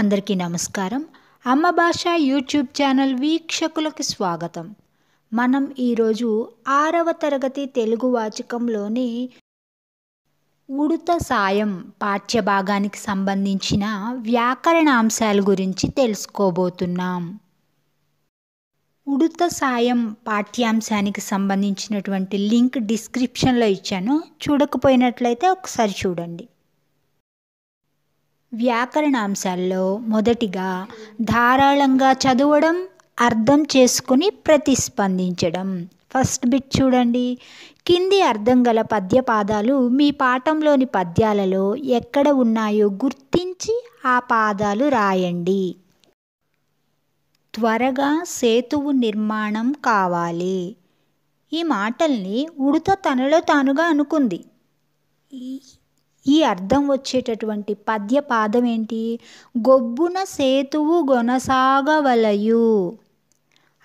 అందరికీ నమస్కారం అమ్మ భాష యూట్యూబ్ ఛానల్ వీక్షకులకు స్వాగతం మనం ఈరోజు ఆరవ తరగతి తెలుగు వాచకంలోని ఉడుత సాయం పాఠ్యభాగానికి సంబంధించిన వ్యాకరణ అంశాల గురించి తెలుసుకోబోతున్నాం ఉడుత సాయం పాఠ్యాంశానికి సంబంధించినటువంటి లింక్ డిస్క్రిప్షన్లో ఇచ్చాను చూడకపోయినట్లయితే ఒకసారి చూడండి వ్యాకరణాంశాల్లో మొదటిగా ధారాళంగా చదవడం అర్థం చేసుకుని ప్రతిస్పందించడం ఫస్ట్ బిట్ చూడండి కింది అర్థం గల పద్య పాదాలు మీ పాఠంలోని పద్యాలలో ఎక్కడ ఉన్నాయో గుర్తించి ఆ పాదాలు రాయండి త్వరగా సేతువు నిర్మాణం కావాలి ఈ మాటల్ని ఉడత తనలో తానుగా అనుకుంది ఈ అర్థం వచ్చేటటువంటి పద్య పాదం ఏంటి గొబ్బున సేతువు గొనసాగవలయు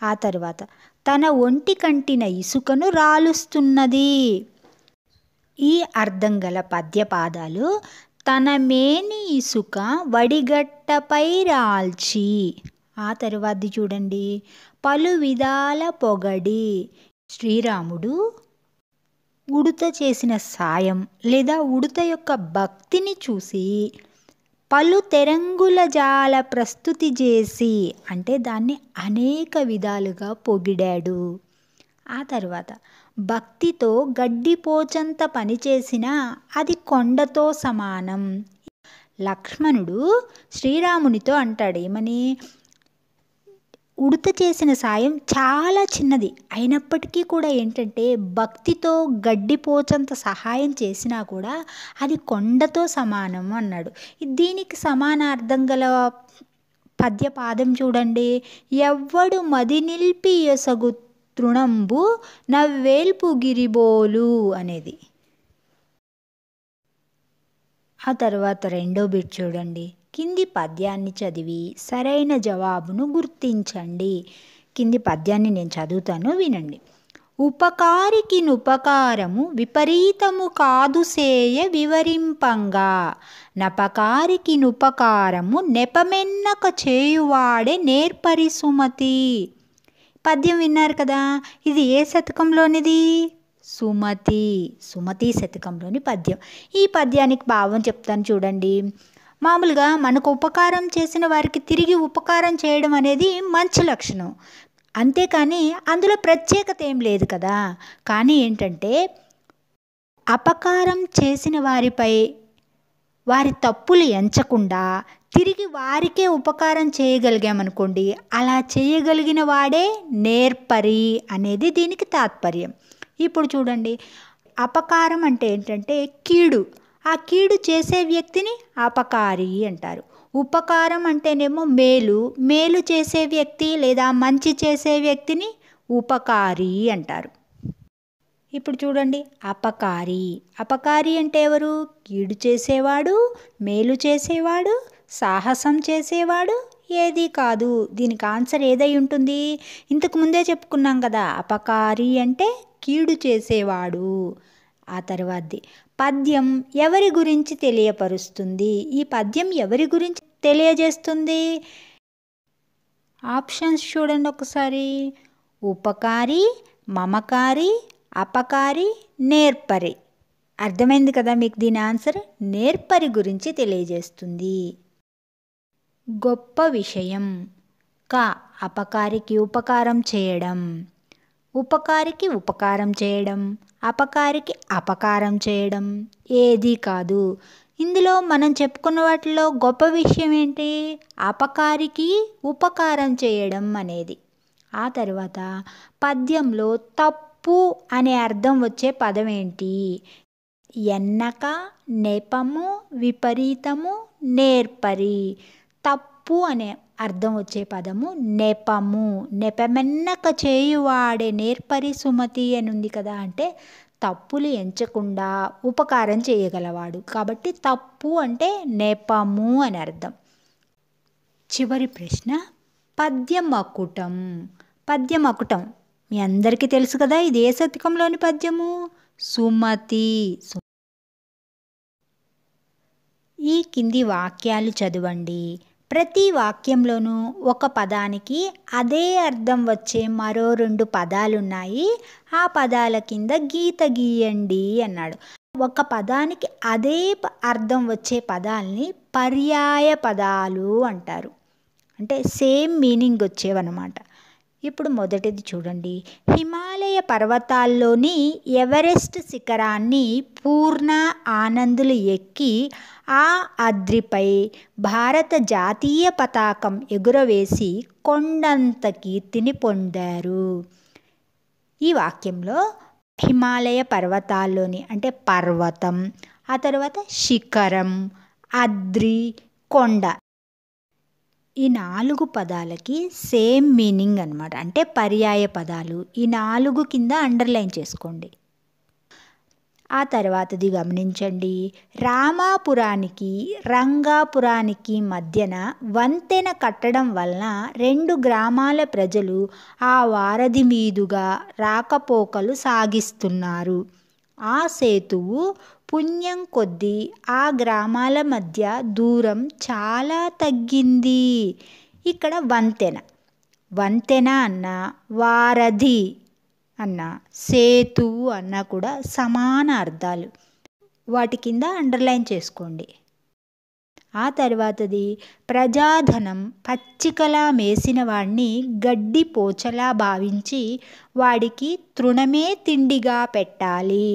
ఆ తర్వాత తన ఒంటి కంటిన ఇసుకను రాలుస్తున్నది ఈ అర్థం గల పద్యపాదాలు తన మేని ఇసుక వడిగట్టపై రాల్చి ఆ తర్వాతది చూడండి పలు విధాల పొగడి శ్రీరాముడు ఉడుత చేసిన సాయం లేదా ఉడుత యొక్క భక్తిని చూసి పలు తెరంగుల జాల ప్రస్తుతి చేసి అంటే దాన్ని అనేక విధాలుగా పొగిడాడు ఆ తర్వాత భక్తితో గడ్డిపోచంత పనిచేసిన అది కొండతో సమానం లక్ష్మణుడు శ్రీరామునితో అంటాడు ఏమని ఉడత చేసిన సాయం చాలా చిన్నది అయినప్పటికీ కూడా ఏంటంటే భక్తితో గడ్డిపోచంత సహాయం చేసినా కూడా అది కొండతో సమానం అన్నాడు దీనికి సమానార్థం గల పద్యపాదం చూడండి ఎవ్వడు మది ఎసగు తృణంబు నవ్వేల్పు గిరిబోలు అనేది ఆ తర్వాత రెండో బిట్ చూడండి కింది పద్యాన్ని చదివి సరైన జవాబును గుర్తించండి కింది పద్యాన్ని నేను చదువుతాను వినండి ఉపకారికి నుపకారము విపరీతము కాదు సేయ వివరింపంగా నపకారికి నుపకారము నెపమెన్నక చేయువాడే నేర్పరి సుమతి పద్యం విన్నారు కదా ఇది ఏ శతకంలోనిది సుమతి సుమతి శతకంలోని పద్యం ఈ పద్యానికి భావం చెప్తాను చూడండి మామూలుగా మనకు ఉపకారం చేసిన వారికి తిరిగి ఉపకారం చేయడం అనేది మంచి లక్షణం అంతేకాని అందులో ప్రత్యేకత ఏం లేదు కదా కానీ ఏంటంటే అపకారం చేసిన వారిపై వారి తప్పులు ఎంచకుండా తిరిగి వారికే ఉపకారం చేయగలిగామనుకోండి అలా చేయగలిగిన వాడే నేర్పరి అనేది దీనికి తాత్పర్యం ఇప్పుడు చూడండి అపకారం అంటే ఏంటంటే కీడు ఆ కీడు చేసే వ్యక్తిని అపకారి అంటారు ఉపకారం అంటేనేమో మేలు మేలు చేసే వ్యక్తి లేదా మంచి చేసే వ్యక్తిని ఉపకారి అంటారు ఇప్పుడు చూడండి అపకారి అపకారి అంటే ఎవరు కీడు చేసేవాడు మేలు చేసేవాడు సాహసం చేసేవాడు ఏది కాదు దీనికి ఆన్సర్ ఏదై ఉంటుంది ఇంతకు ముందే చెప్పుకున్నాం కదా అపకారి అంటే కీడు చేసేవాడు ఆ తర్వాతది పద్యం ఎవరి గురించి తెలియపరుస్తుంది ఈ పద్యం ఎవరి గురించి తెలియజేస్తుంది ఆప్షన్స్ చూడండి ఒకసారి ఉపకారి మమకారి అపకారి నేర్పరి అర్థమైంది కదా మీకు దీని ఆన్సర్ నేర్పరి గురించి తెలియజేస్తుంది గొప్ప విషయం క అపకారికి ఉపకారం చేయడం ఉపకారికి ఉపకారం చేయడం అపకారికి అపకారం చేయడం ఏదీ కాదు ఇందులో మనం చెప్పుకున్న వాటిలో గొప్ప విషయం ఏంటి అపకారికి ఉపకారం చేయడం అనేది ఆ తర్వాత పద్యంలో తప్పు అనే అర్థం వచ్చే పదం ఏంటి ఎన్నక నెపము విపరీతము నేర్పరి తప్పు అనే అర్థం వచ్చే పదము నెపము నెపమెన్నక చేయువాడే నేర్పరి సుమతి అని ఉంది కదా అంటే తప్పులు ఎంచకుండా ఉపకారం చేయగలవాడు కాబట్టి తప్పు అంటే నెపము అని అర్థం చివరి ప్రశ్న పద్యమకుటం పద్యమకుటం మీ అందరికీ తెలుసు కదా ఇది ఏ శతకంలోని పద్యము సుమతి ఈ కింది వాక్యాలు చదవండి ప్రతి వాక్యంలోనూ ఒక పదానికి అదే అర్థం వచ్చే మరో రెండు పదాలున్నాయి ఆ పదాల కింద గీత గీయండి అన్నాడు ఒక పదానికి అదే అర్థం వచ్చే పదాలని పర్యాయ పదాలు అంటారు అంటే సేమ్ మీనింగ్ వచ్చేవన్నమాట ఇప్పుడు మొదటిది చూడండి హిమాలయ పర్వతాల్లోని ఎవరెస్ట్ శిఖరాన్ని పూర్ణ ఆనందులు ఎక్కి ఆ అద్రిపై భారత జాతీయ పతాకం ఎగురవేసి కొండంత కీర్తిని పొందారు ఈ వాక్యంలో హిమాలయ పర్వతాల్లోని అంటే పర్వతం ఆ తర్వాత శిఖరం అద్రి కొండ ఈ నాలుగు పదాలకి సేమ్ మీనింగ్ అనమాట అంటే పర్యాయ పదాలు ఈ నాలుగు కింద అండర్లైన్ చేసుకోండి ఆ తర్వాతది గమనించండి రామాపురానికి రంగాపురానికి మధ్యన వంతెన కట్టడం వలన రెండు గ్రామాల ప్రజలు ఆ వారధి మీదుగా రాకపోకలు సాగిస్తున్నారు ఆ సేతువు పుణ్యం కొద్దీ ఆ గ్రామాల మధ్య దూరం చాలా తగ్గింది ఇక్కడ వంతెన వంతెన అన్న వారధి అన్న సేతు అన్న కూడా సమాన అర్థాలు వాటి కింద అండర్లైన్ చేసుకోండి ఆ తర్వాతది ప్రజాధనం పచ్చికలా మేసిన వాడిని గడ్డి పోచలా భావించి వాడికి తృణమే తిండిగా పెట్టాలి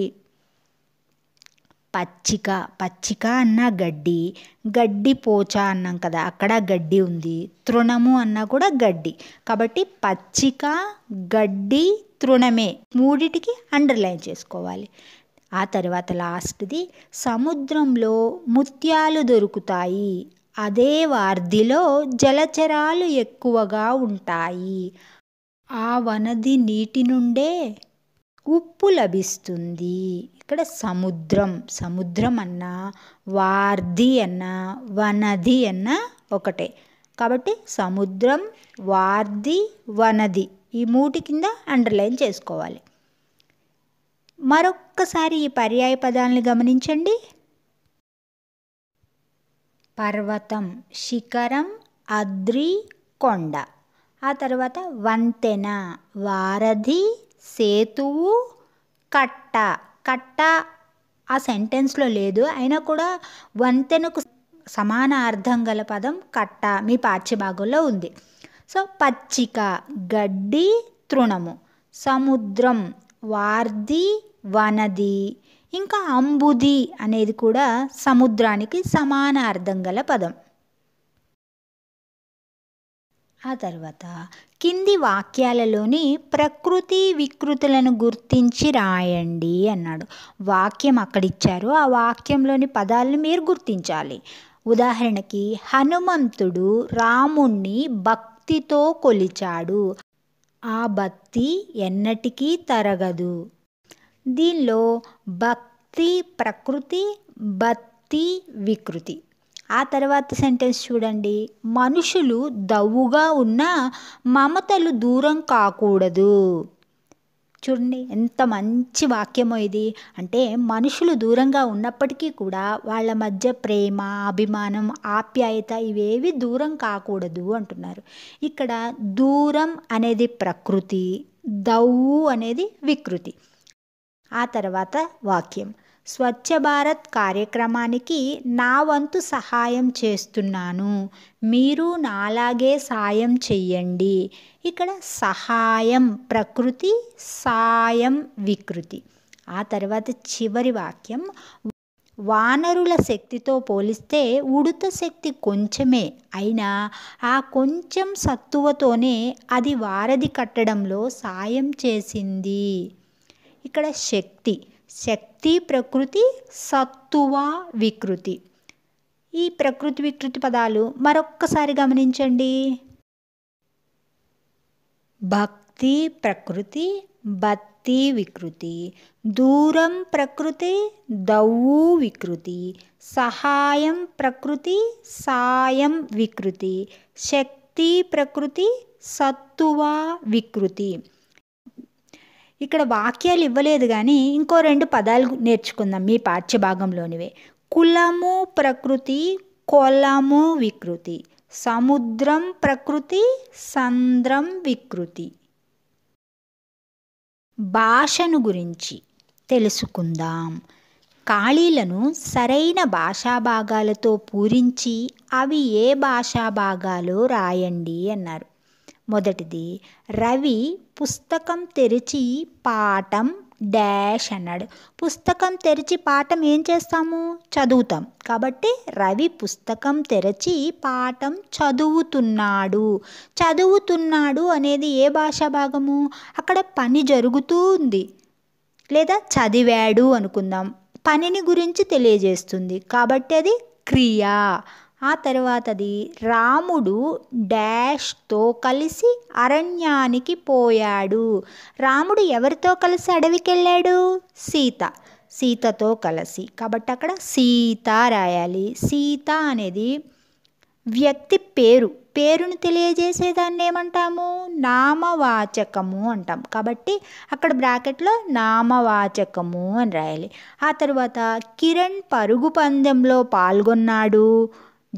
పచ్చిక పచ్చిక అన్న గడ్డి గడ్డి పోచ అన్నాం కదా అక్కడ గడ్డి ఉంది తృణము అన్నా కూడా గడ్డి కాబట్టి పచ్చిక గడ్డి తృణమే మూడిటికి అండర్లైన్ చేసుకోవాలి ఆ తర్వాత లాస్ట్ది సముద్రంలో ముత్యాలు దొరుకుతాయి అదే వార్ధిలో జలచరాలు ఎక్కువగా ఉంటాయి ఆ వనది నీటి నుండే ఉప్పు లభిస్తుంది ఇక్కడ సముద్రం సముద్రం అన్నా వార్ధి అన్నా వనది అన్నా ఒకటే కాబట్టి సముద్రం వార్ధి వనది ఈ మూటి కింద అండర్లైన్ చేసుకోవాలి మరొక్కసారి ఈ పర్యాయ పదాలను గమనించండి పర్వతం శిఖరం అద్రి కొండ ఆ తర్వాత వంతెన వారధి సేతువు కట్ట కట్ట ఆ సెంటెన్స్లో లేదు అయినా కూడా వంతెనకు సమాన అర్థం గల పదం కట్ట మీ పాఠ్యభాగంలో ఉంది సో పచ్చిక గడ్డి తృణము సముద్రం వార్ది వనది ఇంకా అంబుది అనేది కూడా సముద్రానికి సమాన అర్థం గల పదం ఆ తర్వాత కింది వాక్యాలలోని ప్రకృతి వికృతులను గుర్తించి రాయండి అన్నాడు వాక్యం అక్కడ ఇచ్చారు ఆ వాక్యంలోని పదాలను మీరు గుర్తించాలి ఉదాహరణకి హనుమంతుడు రాముణ్ణి భక్తితో కొలిచాడు ఆ భక్తి ఎన్నటికీ తరగదు దీనిలో భక్తి ప్రకృతి భక్తి వికృతి ఆ తర్వాత సెంటెన్స్ చూడండి మనుషులు దవ్వుగా ఉన్న మమతలు దూరం కాకూడదు చూడండి ఎంత మంచి వాక్యమో ఇది అంటే మనుషులు దూరంగా ఉన్నప్పటికీ కూడా వాళ్ళ మధ్య ప్రేమ అభిమానం ఆప్యాయత ఇవేవి దూరం కాకూడదు అంటున్నారు ఇక్కడ దూరం అనేది ప్రకృతి దవ్వు అనేది వికృతి ఆ తర్వాత వాక్యం స్వచ్ఛ భారత్ కార్యక్రమానికి నా వంతు సహాయం చేస్తున్నాను మీరు నాలాగే సాయం చెయ్యండి ఇక్కడ సహాయం ప్రకృతి సాయం వికృతి ఆ తర్వాత చివరి వాక్యం వానరుల శక్తితో పోలిస్తే ఉడుత శక్తి కొంచెమే అయినా ఆ కొంచెం సత్తువతోనే అది వారధి కట్టడంలో సాయం చేసింది ఇక్కడ శక్తి శక్తి ప్రకృతి సత్తువ వికృతి ఈ ప్రకృతి వికృతి పదాలు మరొక్కసారి గమనించండి భక్తి ప్రకృతి బత్తి వికృతి దూరం ప్రకృతి దవ్వు వికృతి సహాయం ప్రకృతి సాయం వికృతి శక్తి ప్రకృతి సత్తువ వికృతి ఇక్కడ వాక్యాలు ఇవ్వలేదు కానీ ఇంకో రెండు పదాలు నేర్చుకుందాం మీ పాఠ్యభాగంలోనివే కులము ప్రకృతి కొలము వికృతి సముద్రం ప్రకృతి సంద్రం వికృతి భాషను గురించి తెలుసుకుందాం ఖాళీలను సరైన భాషా భాగాలతో పూరించి అవి ఏ భాషా భాగాలు రాయండి అన్నారు మొదటిది రవి పుస్తకం తెరిచి పాఠం డాష్ అన్నాడు పుస్తకం తెరిచి పాఠం ఏం చేస్తాము చదువుతాం కాబట్టి రవి పుస్తకం తెరచి పాఠం చదువుతున్నాడు చదువుతున్నాడు అనేది ఏ భాషా భాగము అక్కడ పని జరుగుతూ ఉంది లేదా చదివాడు అనుకుందాం పనిని గురించి తెలియజేస్తుంది కాబట్టి అది క్రియ ఆ తరువాతది రాముడు డాష్తో కలిసి అరణ్యానికి పోయాడు రాముడు ఎవరితో కలిసి అడవికి వెళ్ళాడు సీత సీతతో కలిసి కాబట్టి అక్కడ సీత రాయాలి సీత అనేది వ్యక్తి పేరు పేరును తెలియజేసేదాన్ని ఏమంటాము నామవాచకము అంటాం కాబట్టి అక్కడ బ్రాకెట్లో నామవాచకము అని రాయాలి ఆ తర్వాత కిరణ్ పరుగు పందెంలో పాల్గొన్నాడు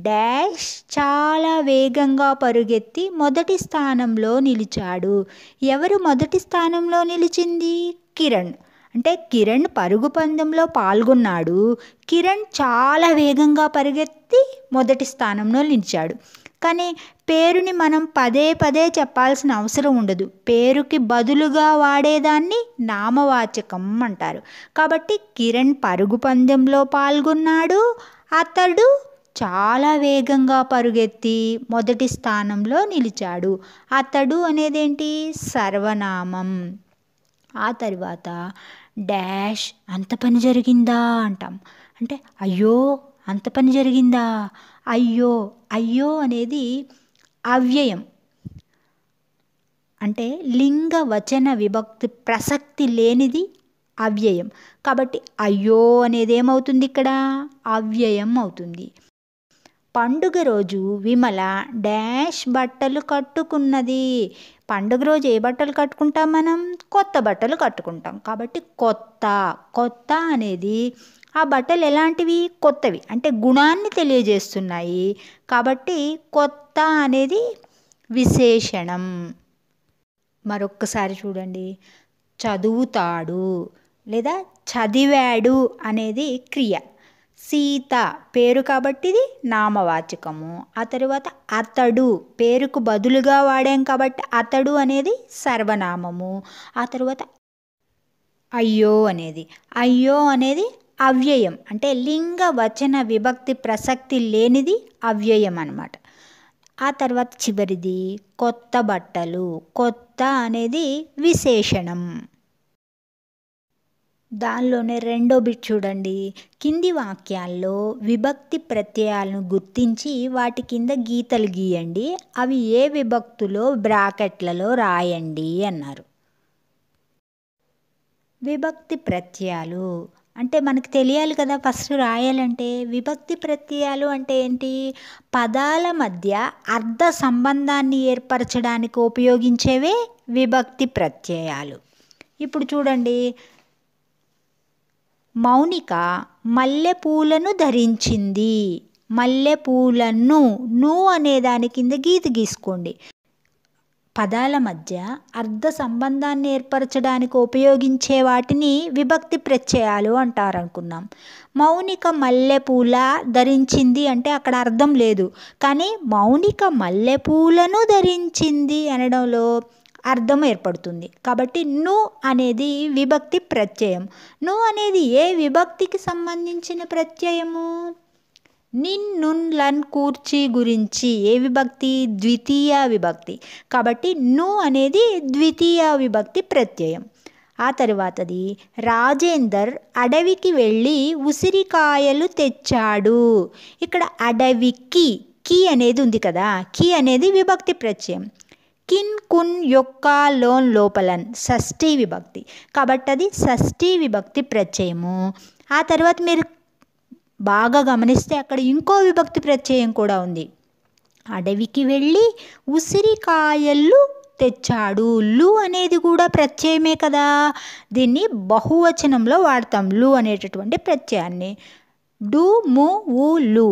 డాష్ చాలా వేగంగా పరుగెత్తి మొదటి స్థానంలో నిలిచాడు ఎవరు మొదటి స్థానంలో నిలిచింది కిరణ్ అంటే కిరణ్ పరుగు పందెంలో పాల్గొన్నాడు కిరణ్ చాలా వేగంగా పరిగెత్తి మొదటి స్థానంలో నిలిచాడు కానీ పేరుని మనం పదే పదే చెప్పాల్సిన అవసరం ఉండదు పేరుకి బదులుగా వాడేదాన్ని నామవాచకం అంటారు కాబట్టి కిరణ్ పరుగు పందెంలో పాల్గొన్నాడు అతడు చాలా వేగంగా పరుగెత్తి మొదటి స్థానంలో నిలిచాడు అతడు అనేదేంటి సర్వనామం ఆ తర్వాత డాష్ అంత పని జరిగిందా అంటాం అంటే అయ్యో అంత పని జరిగిందా అయ్యో అయ్యో అనేది అవ్యయం అంటే లింగ వచన విభక్తి ప్రసక్తి లేనిది అవ్యయం కాబట్టి అయ్యో అనేది ఏమవుతుంది ఇక్కడ అవ్యయం అవుతుంది పండుగ రోజు విమల డాష్ బట్టలు కట్టుకున్నది పండుగ రోజు ఏ బట్టలు కట్టుకుంటాం మనం కొత్త బట్టలు కట్టుకుంటాం కాబట్టి కొత్త కొత్త అనేది ఆ బట్టలు ఎలాంటివి కొత్తవి అంటే గుణాన్ని తెలియజేస్తున్నాయి కాబట్టి కొత్త అనేది విశేషణం మరొక్కసారి చూడండి చదువుతాడు లేదా చదివాడు అనేది క్రియ సీత పేరు కాబట్టి ఇది నామవాచకము ఆ తరువాత అతడు పేరుకు బదులుగా వాడాం కాబట్టి అతడు అనేది సర్వనామము ఆ తరువాత అయ్యో అనేది అయ్యో అనేది అవ్యయం అంటే లింగ వచన విభక్తి ప్రసక్తి లేనిది అవ్యయం అనమాట ఆ తర్వాత చివరిది కొత్త బట్టలు కొత్త అనేది విశేషణం దానిలోనే రెండో బిట్ చూడండి కింది వాక్యాల్లో విభక్తి ప్రత్యయాలను గుర్తించి వాటి కింద గీతలు గీయండి అవి ఏ విభక్తులో బ్రాకెట్లలో రాయండి అన్నారు విభక్తి ప్రత్యయాలు అంటే మనకు తెలియాలి కదా ఫస్ట్ రాయాలంటే విభక్తి ప్రత్యయాలు అంటే ఏంటి పదాల మధ్య అర్థ సంబంధాన్ని ఏర్పరచడానికి ఉపయోగించేవే విభక్తి ప్రత్యయాలు ఇప్పుడు చూడండి మౌనిక మల్లెపూలను ధరించింది మల్లెపూలను ను అనే దాని కింద గీత గీసుకోండి పదాల మధ్య అర్థ సంబంధాన్ని ఏర్పరచడానికి ఉపయోగించే వాటిని విభక్తి ప్రత్యయాలు అంటారు అనుకున్నాం మౌనిక మల్లెపూల ధరించింది అంటే అక్కడ అర్థం లేదు కానీ మౌనిక మల్లెపూలను ధరించింది అనడంలో అర్థం ఏర్పడుతుంది కాబట్టి ను అనేది విభక్తి ప్రత్యయం ను అనేది ఏ విభక్తికి సంబంధించిన ప్రత్యయము నిన్నున్ లన్ కూర్చి గురించి ఏ విభక్తి ద్వితీయ విభక్తి కాబట్టి ను అనేది ద్వితీయ విభక్తి ప్రత్యయం ఆ తరువాతది రాజేందర్ అడవికి వెళ్ళి ఉసిరికాయలు తెచ్చాడు ఇక్కడ అడవికి కీ అనేది ఉంది కదా కీ అనేది విభక్తి ప్రత్యయం కిన్ కున్ యొక్క లోన్ లోపలన్ షష్ఠీ విభక్తి కాబట్టి అది షష్ఠీ విభక్తి ప్రత్యయము ఆ తర్వాత మీరు బాగా గమనిస్తే అక్కడ ఇంకో విభక్తి ప్రత్యయం కూడా ఉంది అడవికి వెళ్ళి ఉసిరికాయలు తెచ్చాడు లు అనేది కూడా ప్రత్యయమే కదా దీన్ని బహువచనంలో వాడతాం లు అనేటటువంటి ప్రత్యయాన్ని డు ము ఊ లు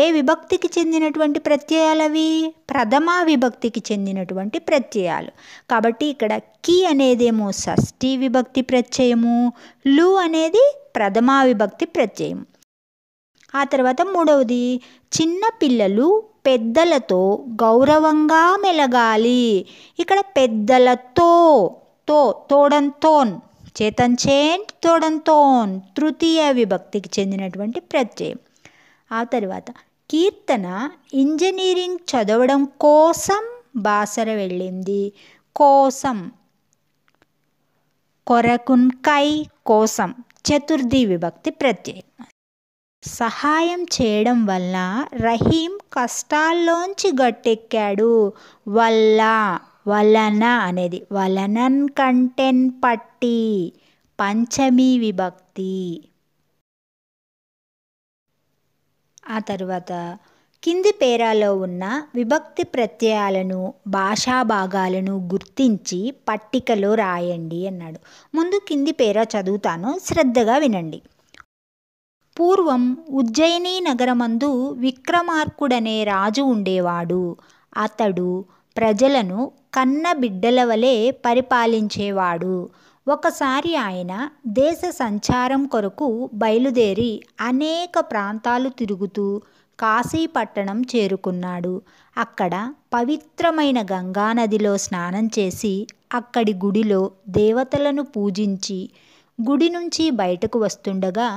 ఏ విభక్తికి చెందినటువంటి ప్రత్యయాలు అవి ప్రథమా విభక్తికి చెందినటువంటి ప్రత్యయాలు కాబట్టి ఇక్కడ కి అనేదేమో షష్ఠీ విభక్తి ప్రత్యయము లు అనేది ప్రథమా విభక్తి ప్రత్యయం ఆ తర్వాత మూడవది చిన్న పిల్లలు పెద్దలతో గౌరవంగా మెలగాలి ఇక్కడ పెద్దలతో తో తోడంతోన్ చేతంచేన్ తోడంతోన్ తృతీయ విభక్తికి చెందినటువంటి ప్రత్యయం ఆ తర్వాత కీర్తన ఇంజనీరింగ్ చదవడం కోసం బాసర వెళ్ళింది కోసం కొరకున్ కై కోసం చతుర్థి విభక్తి ప్రత్యయం సహాయం చేయడం వల్ల రహీం కష్టాల్లోంచి గట్టెక్కాడు వల్ల వలన అనేది వలనన్ కంటెన్ పట్టి పంచమీ విభక్తి ఆ తర్వాత కింది పేరాలో ఉన్న విభక్తి ప్రత్యయాలను భాషా భాగాలను గుర్తించి పట్టికలో రాయండి అన్నాడు ముందు కింది పేరా చదువుతాను శ్రద్ధగా వినండి పూర్వం ఉజ్జయిని నగరమందు విక్రమార్కుడనే రాజు ఉండేవాడు అతడు ప్రజలను కన్న బిడ్డల వలె పరిపాలించేవాడు ఒకసారి ఆయన దేశ సంచారం కొరకు బయలుదేరి అనేక ప్రాంతాలు తిరుగుతూ కాశీపట్టణం చేరుకున్నాడు అక్కడ పవిత్రమైన గంగానదిలో స్నానం చేసి అక్కడి గుడిలో దేవతలను పూజించి గుడి నుంచి బయటకు వస్తుండగా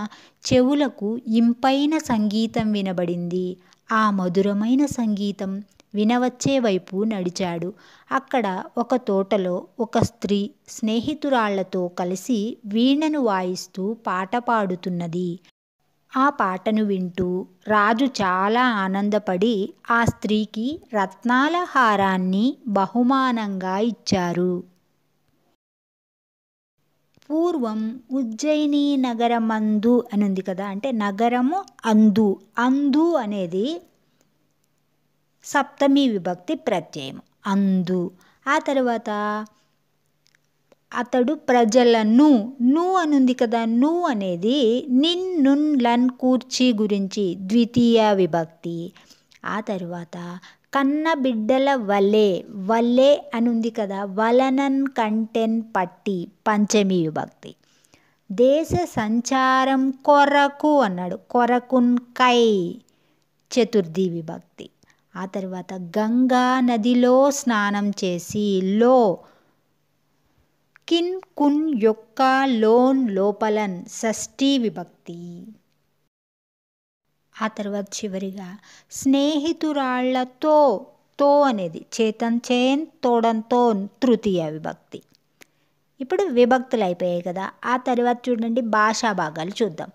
చెవులకు ఇంపైన సంగీతం వినబడింది ఆ మధురమైన సంగీతం వినవచ్చే వైపు నడిచాడు అక్కడ ఒక తోటలో ఒక స్త్రీ స్నేహితురాళ్లతో కలిసి వీణను వాయిస్తూ పాట పాడుతున్నది ఆ పాటను వింటూ రాజు చాలా ఆనందపడి ఆ స్త్రీకి రత్నాల హారాన్ని బహుమానంగా ఇచ్చారు పూర్వం ఉజ్జయిని నగరమందు అని ఉంది కదా అంటే నగరము అందు అందు అనేది సప్తమి విభక్తి ప్రత్యయం అందు ఆ తర్వాత అతడు ప్రజలను ను అనుంది కదా ను అనేది నిన్ నున్ లన్ కూర్చి గురించి ద్వితీయ విభక్తి ఆ తర్వాత కన్న బిడ్డల వలే వలే అనుంది కదా వలనన్ కంటెన్ పట్టి పంచమి విభక్తి దేశ సంచారం కొరకు అన్నాడు కొరకున్ కై చతుర్థి విభక్తి ఆ తర్వాత గంగా నదిలో స్నానం చేసి లో కిన్ కున్ యొక్క లోన్ లోపలన్ షష్ఠీ విభక్తి ఆ తర్వాత చివరిగా స్నేహితురాళ్లతో తో అనేది చేతన్ చేన్ తోడంతో తృతీయ విభక్తి ఇప్పుడు విభక్తులు అయిపోయాయి కదా ఆ తర్వాత చూడండి భాషా భాగాలు చూద్దాం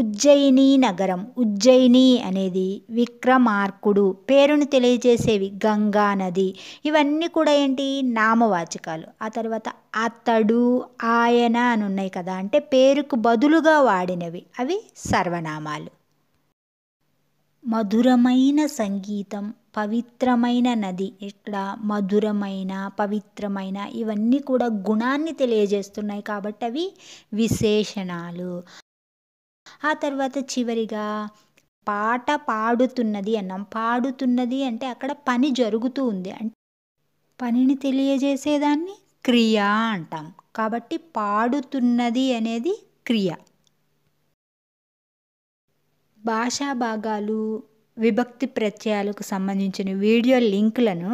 ఉజ్జయిని నగరం ఉజ్జయిని అనేది విక్రమార్కుడు పేరును తెలియజేసేవి గంగా నది ఇవన్నీ కూడా ఏంటి నామవాచకాలు ఆ తర్వాత అతడు ఆయన అని ఉన్నాయి కదా అంటే పేరుకు బదులుగా వాడినవి అవి సర్వనామాలు మధురమైన సంగీతం పవిత్రమైన నది ఇట్లా మధురమైన పవిత్రమైన ఇవన్నీ కూడా గుణాన్ని తెలియజేస్తున్నాయి కాబట్టి అవి విశేషణాలు ఆ తర్వాత చివరిగా పాట పాడుతున్నది అన్నాం పాడుతున్నది అంటే అక్కడ పని జరుగుతూ ఉంది అంటే పనిని తెలియజేసేదాన్ని క్రియ అంటాం కాబట్టి పాడుతున్నది అనేది క్రియ భాషా భాగాలు విభక్తి ప్రత్యయాలకు సంబంధించిన వీడియో లింకులను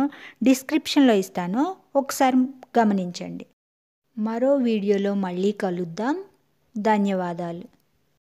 డిస్క్రిప్షన్లో ఇస్తాను ఒకసారి గమనించండి మరో వీడియోలో మళ్ళీ కలుద్దాం ధన్యవాదాలు